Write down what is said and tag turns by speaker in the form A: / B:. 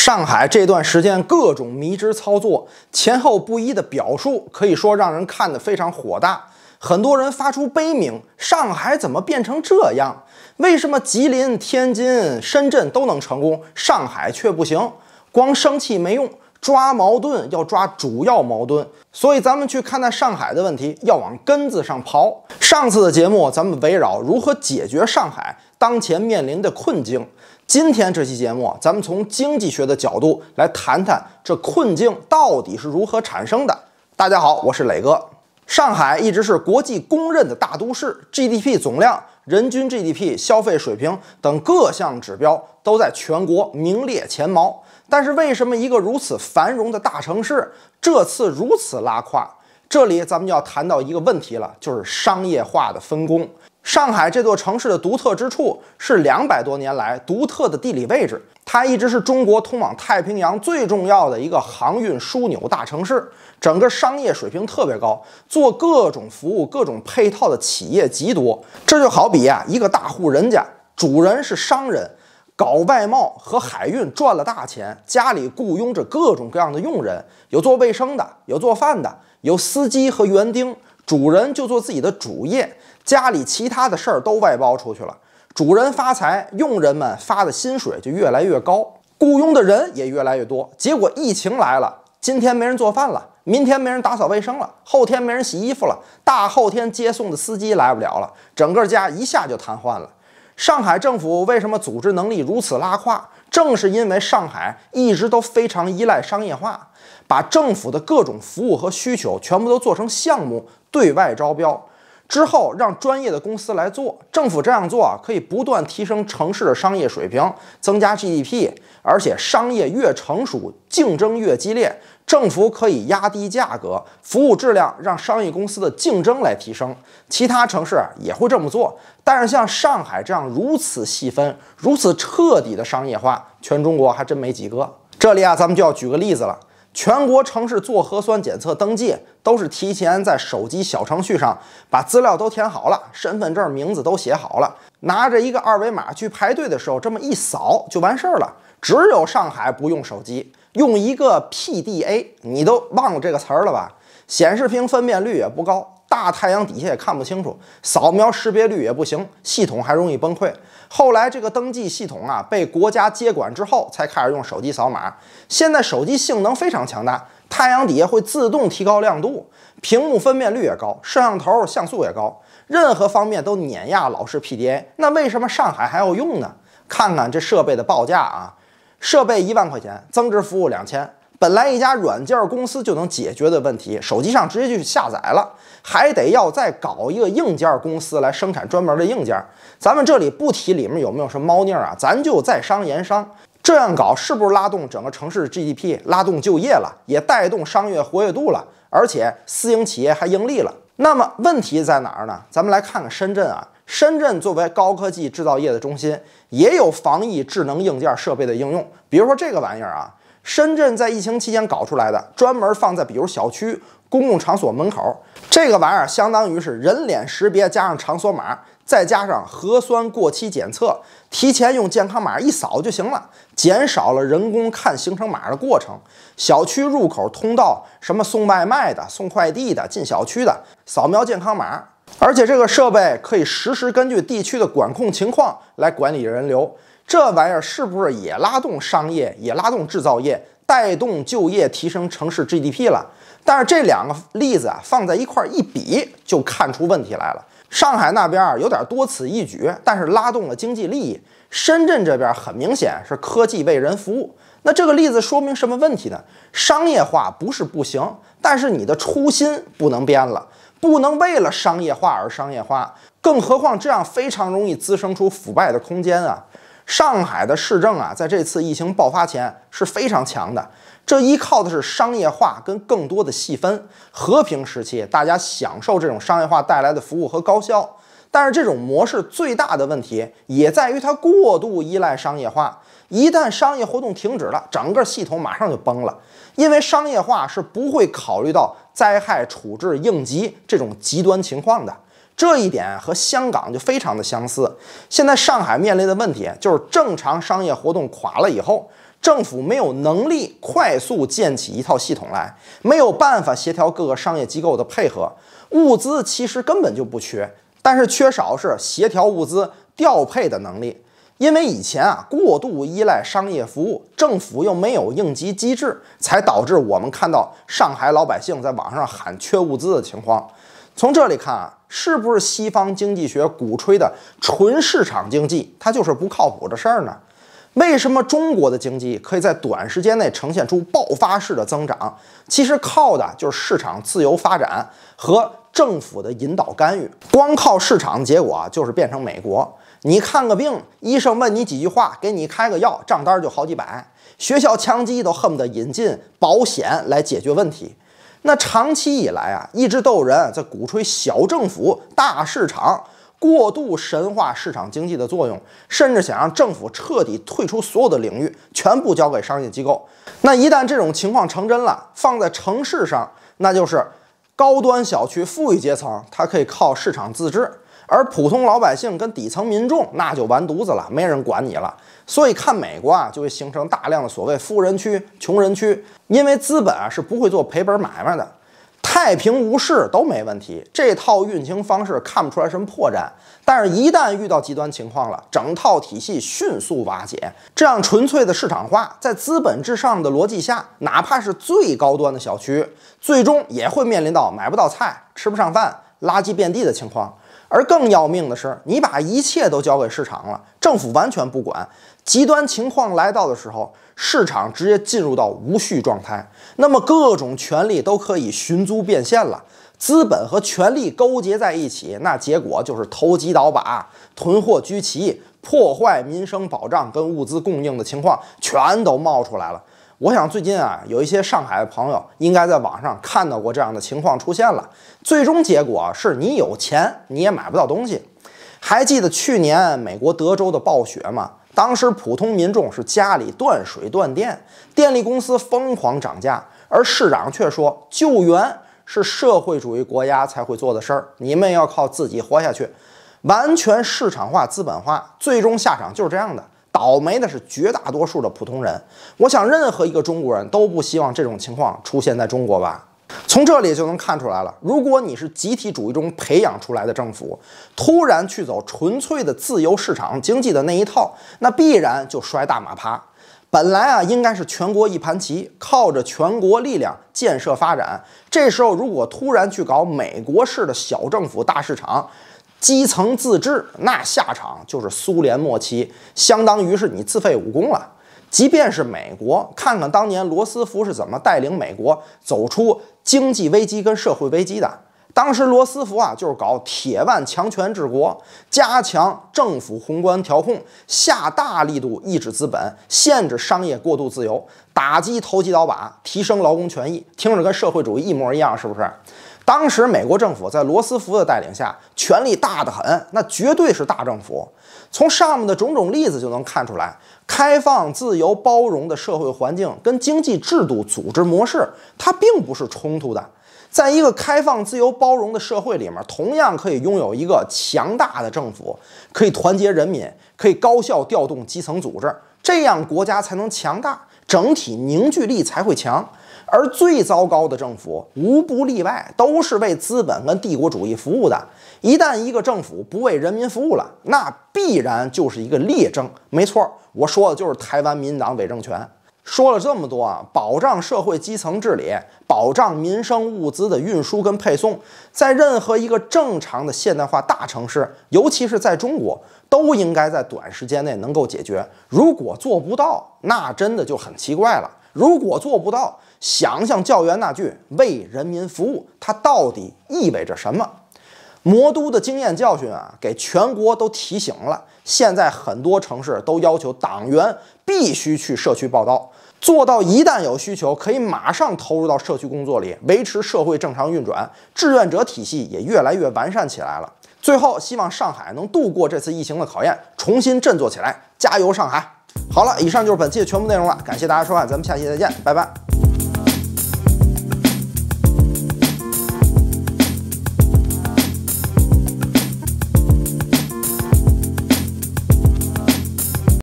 A: 上海这段时间各种迷之操作，前后不一的表述，可以说让人看得非常火大。很多人发出悲鸣：上海怎么变成这样？为什么吉林、天津、深圳都能成功，上海却不行？光生气没用，抓矛盾要抓主要矛盾。所以，咱们去看待上海的问题，要往根子上刨。上次的节目，咱们围绕如何解决上海当前面临的困境。今天这期节目，咱们从经济学的角度来谈谈这困境到底是如何产生的。大家好，我是磊哥。上海一直是国际公认的大都市，GDP 总量、人均 GDP、消费水平等各项指标都在全国名列前茅。但是，为什么一个如此繁荣的大城市这次如此拉胯？这里咱们就要谈到一个问题了，就是商业化的分工。上海这座城市的独特之处是两百多年来独特的地理位置，它一直是中国通往太平洋最重要的一个航运枢纽大城市。整个商业水平特别高，做各种服务、各种配套的企业极多。这就好比啊，一个大户人家，主人是商人，搞外贸和海运赚了大钱，家里雇佣着各种各样的佣人，有做卫生的，有做饭的，有司机和园丁，主人就做自己的主业。家里其他的事儿都外包出去了，主人发财，佣人们发的薪水就越来越高，雇佣的人也越来越多。结果疫情来了，今天没人做饭了，明天没人打扫卫生了，后天没人洗衣服了，大后天接送的司机来不了了，整个家一下就瘫痪了。上海政府为什么组织能力如此拉胯？正是因为上海一直都非常依赖商业化，把政府的各种服务和需求全部都做成项目对外招标。之后让专业的公司来做，政府这样做啊，可以不断提升城市的商业水平，增加 GDP，而且商业越成熟，竞争越激烈，政府可以压低价格，服务质量让商业公司的竞争来提升。其他城市啊也会这么做，但是像上海这样如此细分、如此彻底的商业化，全中国还真没几个。这里啊，咱们就要举个例子了。全国城市做核酸检测登记都是提前在手机小程序上把资料都填好了，身份证、名字都写好了，拿着一个二维码去排队的时候，这么一扫就完事儿了。只有上海不用手机，用一个 PDA，你都忘了这个词儿了吧？显示屏分辨率也不高。大太阳底下也看不清楚，扫描识别率也不行，系统还容易崩溃。后来这个登记系统啊被国家接管之后，才开始用手机扫码。现在手机性能非常强大，太阳底下会自动提高亮度，屏幕分辨率也高，摄像头像素也高，任何方面都碾压老式 PDA。那为什么上海还要用呢？看看这设备的报价啊，设备一万块钱，增值服务两千。本来一家软件公司就能解决的问题，手机上直接就下载了，还得要再搞一个硬件公司来生产专门的硬件。咱们这里不提里面有没有什么猫腻啊，咱就在商言商，这样搞是不是拉动整个城市的 GDP，拉动就业了，也带动商业活跃度了，而且私营企业还盈利了。那么问题在哪儿呢？咱们来看看深圳啊，深圳作为高科技制造业的中心，也有防疫智能硬件设备的应用，比如说这个玩意儿啊。深圳在疫情期间搞出来的，专门放在比如小区公共场所门口，这个玩意儿相当于是人脸识别加上场所码，再加上核酸过期检测，提前用健康码一扫就行了，减少了人工看行程码的过程。小区入口通道，什么送外卖的、送快递的、进小区的，扫描健康码，而且这个设备可以实时根据地区的管控情况来管理人流。这玩意儿是不是也拉动商业，也拉动制造业，带动就业，提升城市 GDP 了？但是这两个例子啊放在一块一比，就看出问题来了。上海那边儿有点多此一举，但是拉动了经济利益；深圳这边很明显是科技为人服务。那这个例子说明什么问题呢？商业化不是不行，但是你的初心不能变了，不能为了商业化而商业化，更何况这样非常容易滋生出腐败的空间啊！上海的市政啊，在这次疫情爆发前是非常强的，这依靠的是商业化跟更多的细分。和平时期，大家享受这种商业化带来的服务和高效。但是，这种模式最大的问题也在于它过度依赖商业化，一旦商业活动停止了，整个系统马上就崩了，因为商业化是不会考虑到灾害处置、应急这种极端情况的。这一点和香港就非常的相似。现在上海面临的问题就是，正常商业活动垮了以后，政府没有能力快速建起一套系统来，没有办法协调各个商业机构的配合。物资其实根本就不缺，但是缺少是协调物资调配的能力。因为以前啊，过度依赖商业服务，政府又没有应急机制，才导致我们看到上海老百姓在网上喊缺物资的情况。从这里看啊，是不是西方经济学鼓吹的纯市场经济，它就是不靠谱的事儿呢？为什么中国的经济可以在短时间内呈现出爆发式的增长？其实靠的就是市场自由发展和政府的引导干预。光靠市场的结果，就是变成美国。你看个病，医生问你几句话，给你开个药，账单就好几百。学校枪击都恨不得引进保险来解决问题。那长期以来啊，一直都有人在鼓吹小政府、大市场，过度神化市场经济的作用，甚至想让政府彻底退出所有的领域，全部交给商业机构。那一旦这种情况成真了，放在城市上，那就是高端小区、富裕阶层，它可以靠市场自治。而普通老百姓跟底层民众那就完犊子了，没人管你了。所以看美国啊，就会形成大量的所谓富人区、穷人区，因为资本啊是不会做赔本买卖的，太平无事都没问题。这套运行方式看不出来什么破绽，但是一旦遇到极端情况了，整套体系迅速瓦解。这样纯粹的市场化，在资本至上的逻辑下，哪怕是最高端的小区，最终也会面临到买不到菜、吃不上饭、垃圾遍地的情况。而更要命的是，你把一切都交给市场了，政府完全不管。极端情况来到的时候，市场直接进入到无序状态，那么各种权利都可以寻租变现了，资本和权力勾结在一起，那结果就是投机倒把、囤货居奇、破坏民生保障跟物资供应的情况全都冒出来了。我想最近啊，有一些上海的朋友应该在网上看到过这样的情况出现了。最终结果是你有钱你也买不到东西。还记得去年美国德州的暴雪吗？当时普通民众是家里断水断电，电力公司疯狂涨价，而市长却说救援是社会主义国家才会做的事儿，你们要靠自己活下去。完全市场化、资本化，最终下场就是这样的。倒霉的是绝大多数的普通人。我想，任何一个中国人都不希望这种情况出现在中国吧？从这里就能看出来了。如果你是集体主义中培养出来的政府，突然去走纯粹的自由市场经济的那一套，那必然就摔大马趴。本来啊，应该是全国一盘棋，靠着全国力量建设发展。这时候如果突然去搞美国式的小政府大市场，基层自治，那下场就是苏联末期，相当于是你自废武功了。即便是美国，看看当年罗斯福是怎么带领美国走出经济危机跟社会危机的。当时罗斯福啊，就是搞铁腕强权治国，加强政府宏观调控，下大力度抑制资本，限制商业过度自由，打击投机倒把，提升劳工权益，听着跟社会主义一模一样，是不是？当时，美国政府在罗斯福的带领下，权力大得很，那绝对是大政府。从上面的种种例子就能看出来，开放、自由、包容的社会环境跟经济制度、组织模式，它并不是冲突的。在一个开放、自由、包容的社会里面，同样可以拥有一个强大的政府，可以团结人民，可以高效调动基层组织，这样国家才能强大，整体凝聚力才会强。而最糟糕的政府，无不例外，都是为资本跟帝国主义服务的。一旦一个政府不为人民服务了，那必然就是一个劣政。没错，我说的就是台湾民党伪政权。说了这么多啊，保障社会基层治理，保障民生物资的运输跟配送，在任何一个正常的现代化大城市，尤其是在中国，都应该在短时间内能够解决。如果做不到，那真的就很奇怪了。如果做不到，想想教员那句“为人民服务”，它到底意味着什么？魔都的经验教训啊，给全国都提醒了。现在很多城市都要求党员必须去社区报到，做到一旦有需求，可以马上投入到社区工作里，维持社会正常运转。志愿者体系也越来越完善起来了。最后，希望上海能度过这次疫情的考验，重新振作起来，加油，上海！好了，以上就是本期的全部内容了，感谢大家收看，咱们下期再见，拜拜。